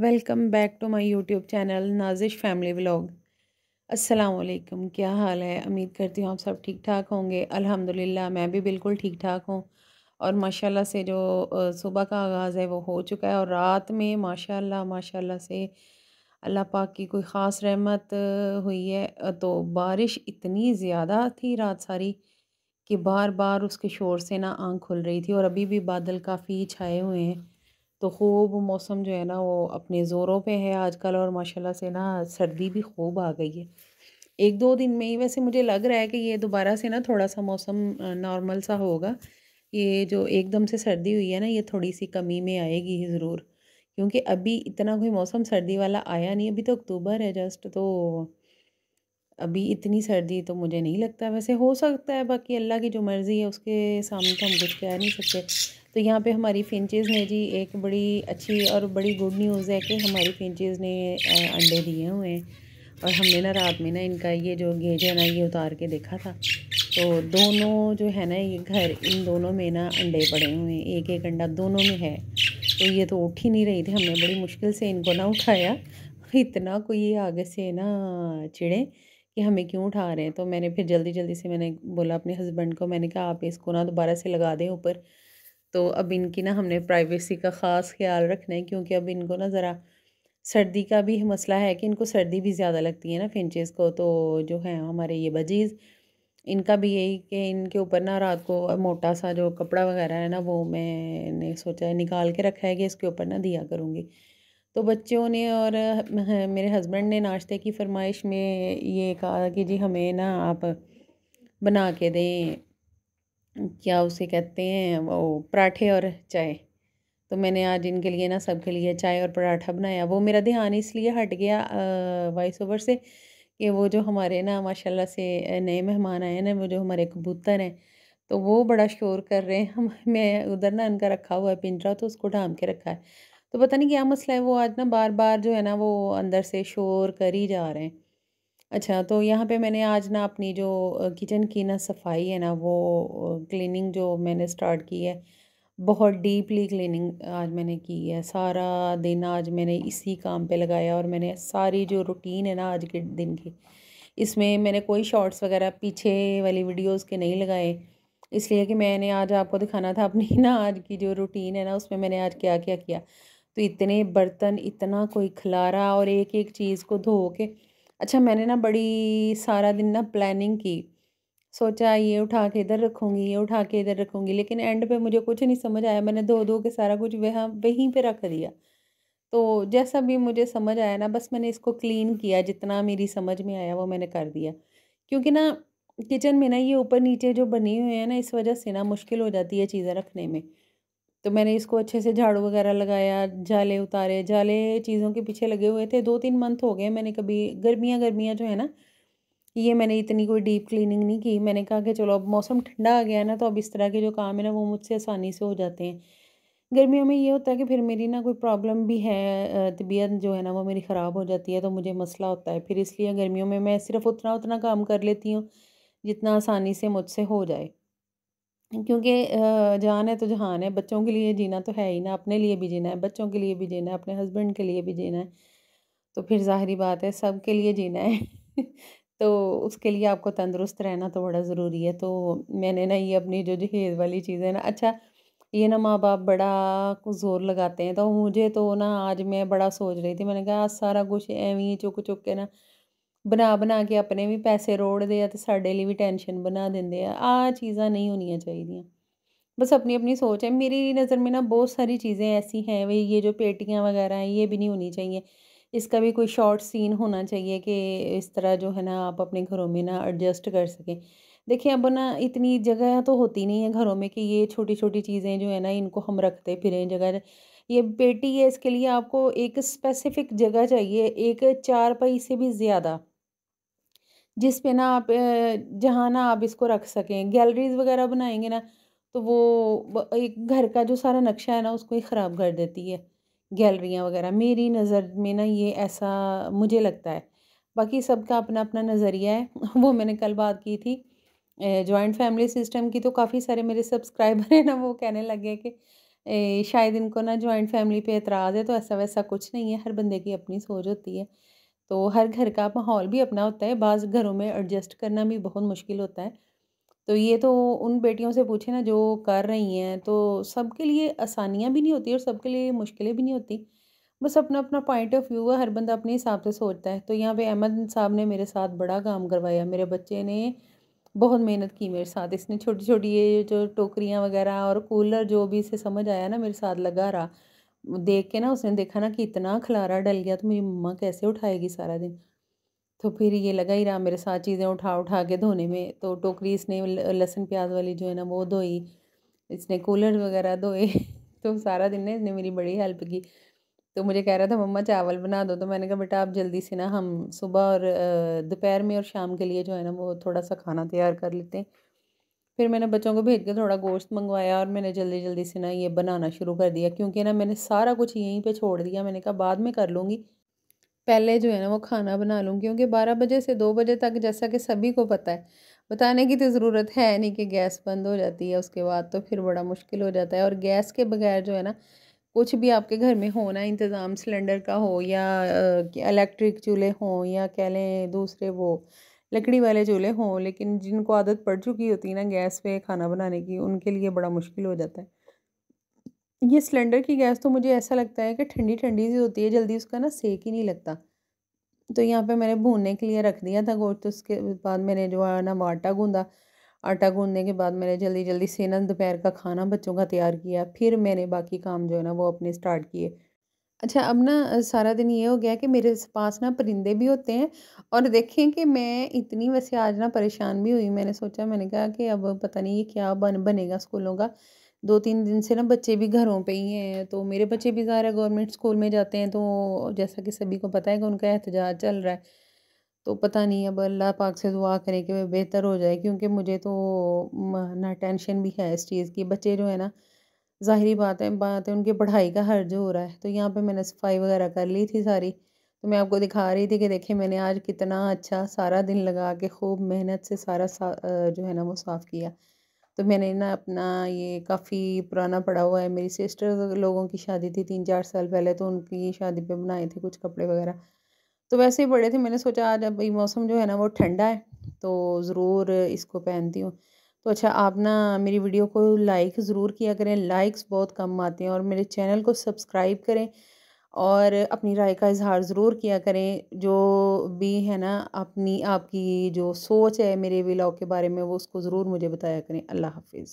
welcome back to my YouTube channel Nazish family vlog अस्सलाम वालेकुम क्या हाल है उम्मीद करती हूँ आप सब ठीक ठाक होंगे अल्हम्दुलिल्लाह मैं भी बिल्कुल ठीक ठाक हूँ और माशाल्लाह से जो सुबह का आगाज़ है वो हो चुका है और रात में माशाल्लाह माशाल्लाह से अल्लाह पाक की कोई ख़ास रहमत हुई है तो बारिश इतनी ज़्यादा थी रात सारी कि बार बार उसके शोर से ना आँख खुल रही थी और अभी भी बादल काफ़ी छाए हुए हैं तो खूब मौसम जो है ना वो अपने ज़ोरों पे है आजकल और माशाल्लाह से ना सर्दी भी खूब आ गई है एक दो दिन में ही वैसे मुझे लग रहा है कि ये दोबारा से ना थोड़ा सा मौसम नॉर्मल सा होगा ये जो एकदम से सर्दी हुई है ना ये थोड़ी सी कमी में आएगी ही ज़रूर क्योंकि अभी इतना कोई मौसम सर्दी वाला आया नहीं अभी तो अक्टूबर है जस्ट तो अभी इतनी सर्दी तो मुझे नहीं लगता वैसे हो सकता है बाकी अल्लाह की जो मर्ज़ी है उसके सामने तो हम कुछ कह नहीं सकते तो यहाँ पे हमारी फिंचज़ ने जी एक बड़ी अच्छी और बड़ी गुड न्यूज़ है कि हमारी फिंचज़ ने अंडे दिए हुए हैं और हमने ना रात में ना इनका ये जो गेज है ना ये उतार के देखा था तो दोनों जो है ना ये घर इन दोनों में ना अंडे पड़े हुए हैं एक एक अंडा दोनों में है तो ये तो उठ ही नहीं रही थी हमने बड़ी मुश्किल से इनको ना उठाया इतना कोई आगे से ना चिड़े कि हमें क्यों उठा रहे हैं तो मैंने फिर जल्दी जल्दी से मैंने बोला अपने हस्बैंड को मैंने कहा आप इसको ना दोबारा से लगा दें ऊपर तो अब इनकी ना हमने प्राइवेसी का ख़ास ख्याल रखना है क्योंकि अब इनको ना ज़रा सर्दी का भी मसला है कि इनको सर्दी भी ज़्यादा लगती है ना फिंचेस को तो जो है हमारे ये बजीज़ इनका भी यही कि इनके ऊपर ना रात को मोटा सा जो कपड़ा वगैरह है ना वो मैंने सोचा है निकाल के रखा है कि इसके ऊपर ना दिया करूँगी तो बच्चों ने और मेरे हस्बैंड ने नाश्ते की फरमाइश में ये कहा कि जी हमें ना आप बना के दें क्या उसे कहते हैं वो पराठे और चाय तो मैंने आज इनके लिए ना सबके लिए चाय और पराठा बनाया वो मेरा ध्यान इसलिए हट गया वॉइस ओवर से कि वो जो हमारे ना माशाल्लाह से नए मेहमान आए ना वो जो हमारे कबूतर हैं तो वो बड़ा शोर कर रहे हैं हम मैं उधर ना इनका रखा हुआ है पिंजरा तो उसको ढाम के रखा है तो पता नहीं क्या मसला है वो आज ना बार बार जो है ना वो अंदर से शोर कर ही जा रहे हैं अच्छा तो यहाँ पे मैंने आज ना अपनी जो किचन की ना सफाई है ना वो क्लीनिंग जो मैंने स्टार्ट की है बहुत डीपली क्लीनिंग आज मैंने की है सारा दिन आज मैंने इसी काम पे लगाया और मैंने सारी जो रूटीन है ना आज के दिन की इसमें मैंने कोई शॉर्ट्स वगैरह पीछे वाली वीडियोस के नहीं लगाए इसलिए कि मैंने आज आपको दिखाना था अपनी ना आज की जो रूटीन है ना उसमें मैंने आज क्या क्या किया तो इतने बर्तन इतना कोई खिलारा और एक एक चीज़ को धो के अच्छा मैंने ना बड़ी सारा दिन ना प्लानिंग की सोचा ये उठा के इधर रखूँगी ये उठा के इधर रखूँगी लेकिन एंड पे मुझे कुछ नहीं समझ आया मैंने धो धो के सारा कुछ वह वहीं पे रख दिया तो जैसा भी मुझे समझ आया ना बस मैंने इसको क्लीन किया जितना मेरी समझ में आया वो मैंने कर दिया क्योंकि ना किचन में ना ये ऊपर नीचे जो बने हुए हैं ना इस वजह से ना मुश्किल हो जाती है चीज़ें रखने में तो मैंने इसको अच्छे से झाड़ू वगैरह लगाया जाले उतारे जाले चीज़ों के पीछे लगे हुए थे दो तीन मंथ हो गए मैंने कभी गर्मियाँ गर्मियाँ जो है ना ये मैंने इतनी कोई डीप क्लीनिंग नहीं की मैंने कहा कि चलो अब मौसम ठंडा आ गया ना तो अब इस तरह के जो काम है ना वो मुझसे आसानी से हो जाते हैं गर्मियों में ये होता है कि फिर मेरी ना कोई प्रॉब्लम भी है तबीयत जो है ना वो मेरी ख़राब हो जाती है तो मुझे मसला होता है फिर इसलिए गर्मियों में मैं सिर्फ़ उतना उतना काम कर लेती हूँ जितना आसानी से मुझसे हो जाए क्योंकि जान है तो जहान है बच्चों के लिए जीना तो है ही ना अपने लिए भी जीना है बच्चों के लिए भी जीना है अपने हस्बैंड के लिए भी जीना है तो फिर ज़ाहरी बात है सब के लिए जीना है तो उसके लिए आपको तंदुरुस्त रहना तो बड़ा ज़रूरी है तो मैंने ना ये अपनी जो जहेज़ वाली चीज़ है ना अच्छा ये ना माँ बाप बड़ा कुछ जोर लगाते हैं तो मुझे तो ना आज मैं बड़ा सोच रही थी मैंने कहा सारा कुछ एवं चुक चुक के ना बना बना के अपने भी पैसे रोड़ते हैं तो साढ़े लिए भी टेंशन बना देंगे आ चीज़ा नहीं होनी चाहिए बस अपनी अपनी सोच है मेरी नज़र में ना बहुत सारी चीज़ें ऐसी हैं भाई ये जो पेटियाँ वगैरह हैं ये भी नहीं होनी चाहिए इसका भी कोई शॉर्ट सीन होना चाहिए कि इस तरह जो है ना आप अपने घरों में ना एडजस्ट कर सकें देखिए अब ना इतनी जगह तो होती नहीं है घरों में कि ये छोटी छोटी चीज़ें जो है ना इनको हम रखते फिरें जगह ये पेटी है इसके लिए आपको एक स्पेसिफिक जगह चाहिए एक चार पाई से भी ज़्यादा जिस पे ना आप जहाँ ना आप इसको रख सकें गैलरीज वगैरह बनाएंगे ना तो वो एक घर का जो सारा नक्शा है ना उसको ही ख़राब कर देती है गैलरियाँ वगैरह मेरी नज़र में ना ये ऐसा मुझे लगता है बाकी सबका अपना अपना नज़रिया है वो मैंने कल बात की थी जॉइंट फैमिली सिस्टम की तो काफ़ी सारे मेरे सब्सक्राइबर हैं ना वो कहने लगे कि शायद इनको ना जॉइंट फैमिली पे एतराज़ है तो ऐसा वैसा कुछ नहीं है हर बंदे की अपनी सोच होती है तो हर घर का माहौल भी अपना होता है बाज़ घरों में एडजस्ट करना भी बहुत मुश्किल होता है तो ये तो उन बेटियों से पूछे ना जो कर रही हैं तो सबके लिए आसानियाँ भी नहीं होती और सबके लिए मुश्किलें भी नहीं होती बस अपना अपना पॉइंट ऑफ व्यू है हर बंदा अपने हिसाब से सोचता है तो यहाँ पे अहमद साहब ने मेरे साथ बड़ा काम करवाया मेरे बच्चे ने बहुत मेहनत की मेरे साथ इसने छोटी छोटी ये जो टोकरियाँ वगैरह और कूलर जो भी इसे समझ आया ना मेरे साथ लगा रहा देख के ना उसने देखा ना कि इतना खलारा डल गया तो मेरी मम्मा कैसे उठाएगी सारा दिन तो फिर ये लगा ही रहा मेरे साथ चीज़ें उठा उठा के धोने में तो टोकरी इसने लहसुन प्याज वाली जो है ना वो धोई इसने कूलर वगैरह धोए तो सारा दिन ना इसने मेरी बड़ी हेल्प की तो मुझे कह रहा था मम्मा चावल बना दो तो मैंने कहा बेटा आप जल्दी से ना हम सुबह और दोपहर में और शाम के लिए जो है ना वो थोड़ा सा खाना तैयार कर लेते हैं फिर मैंने बच्चों को भेज के थोड़ा गोश्त मंगवाया और मैंने जल्दी जल्दी से ना ये बनाना शुरू कर दिया क्योंकि ना मैंने सारा कुछ यहीं पे छोड़ दिया मैंने कहा बाद में कर लूँगी पहले जो है ना वो खाना बना लूँ क्योंकि बारह बजे से दो बजे तक जैसा कि सभी को पता है बताने की तो ज़रूरत है नहीं कि गैस बंद हो जाती है उसके बाद तो फिर बड़ा मुश्किल हो जाता है और गैस के बगैर जो है ना कुछ भी आपके घर में हो ना इंतज़ाम सिलेंडर का हो या इलेक्ट्रिक चूल्हे हों या कह लें दूसरे वो लकड़ी वाले चूल्हे हों लेकिन जिनको आदत पड़ चुकी होती है ना गैस पे खाना बनाने की उनके लिए बड़ा मुश्किल हो जाता है ये सिलेंडर की गैस तो मुझे ऐसा लगता है कि ठंडी ठंडी सी होती है जल्दी उसका ना सेक ही नहीं लगता तो यहाँ पे मैंने भूनने के लिए रख दिया था गोश्त तो उसके बाद मैंने जो है ना आटा गूँधा आटा गूँधने के बाद मैंने जल्दी जल्दी सेना दोपहर का खाना बच्चों का तैयार किया फिर मैंने बाकी काम जो है ना वो अपने स्टार्ट किए अच्छा अब ना सारा दिन ये हो गया कि मेरे पास ना परिंदे भी होते हैं और देखें कि मैं इतनी वैसे आज ना परेशान भी हुई मैंने सोचा मैंने कहा कि अब पता नहीं ये क्या बन बनेगा स्कूलों का दो तीन दिन से ना बच्चे भी घरों पे ही हैं तो मेरे बच्चे भी ज़्यादा है गवर्नमेंट स्कूल में जाते हैं तो जैसा कि सभी को पता है कि उनका एहतजाज चल रहा है तो पता नहीं अब अल्लाह पाक से दुआ करें कि वह बेहतर हो जाए क्योंकि मुझे तो ना टेंशन भी है इस चीज़ की बच्चे जो है ना ज़ाहिर बात है बात है उनकी पढ़ाई का हर्ज हो रहा है तो यहाँ पे मैंने सफाई वगैरह कर ली थी सारी तो मैं आपको दिखा रही थी कि देखिए मैंने आज कितना अच्छा सारा दिन लगा के खूब मेहनत से सारा सा, जो है ना वो साफ़ किया तो मैंने ना अपना ये काफ़ी पुराना पड़ा हुआ है मेरी सिस्टर लोगों की शादी थी तीन चार साल पहले तो उनकी शादी पर बनाए थे कुछ कपड़े वगैरह तो वैसे ही पड़े थे मैंने सोचा आज अब मौसम जो है ना वो ठंडा है तो ज़रूर इसको पहनती हूँ तो अच्छा आप ना मेरी वीडियो को लाइक ज़रूर किया करें लाइक्स बहुत कम आते हैं और मेरे चैनल को सब्सक्राइब करें और अपनी राय का इजहार ज़रूर किया करें जो भी है ना अपनी आपकी जो सोच है मेरे व्लॉग के बारे में वो उसको ज़रूर मुझे बताया करें अल्लाह हाफिज़